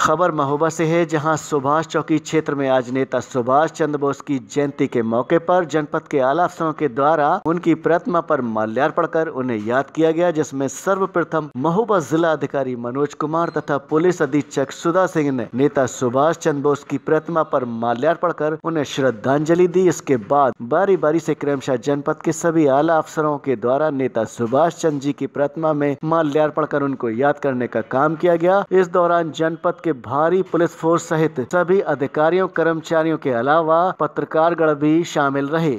खबर महोबा से है जहां सुभाष चौकी क्षेत्र में आज नेता सुभाष चंद्र बोस की जयंती के मौके पर जनपद के आला अफसरों के द्वारा उनकी प्रतिमा पर माल्यार्पण कर उन्हें याद किया गया जिसमें सर्वप्रथम महोबा जिला अधिकारी मनोज कुमार तथा पुलिस अधीक्षक सुधा सिंह ने नेता सुभाष चंद्र बोस की प्रतिमा पर माल्यार्पण कर उन्हें श्रद्धांजलि दी इसके बाद बारी बारी से क्रमशः जनपद के सभी आला अफसरों के द्वारा नेता सुभाष चंद्र जी की प्रतिमा में माल्यार्पण कर उनको याद करने का काम किया गया इस दौरान जनपद के के भारी पुलिस फोर्स सहित सभी अधिकारियों कर्मचारियों के अलावा पत्रकारगण भी शामिल रहे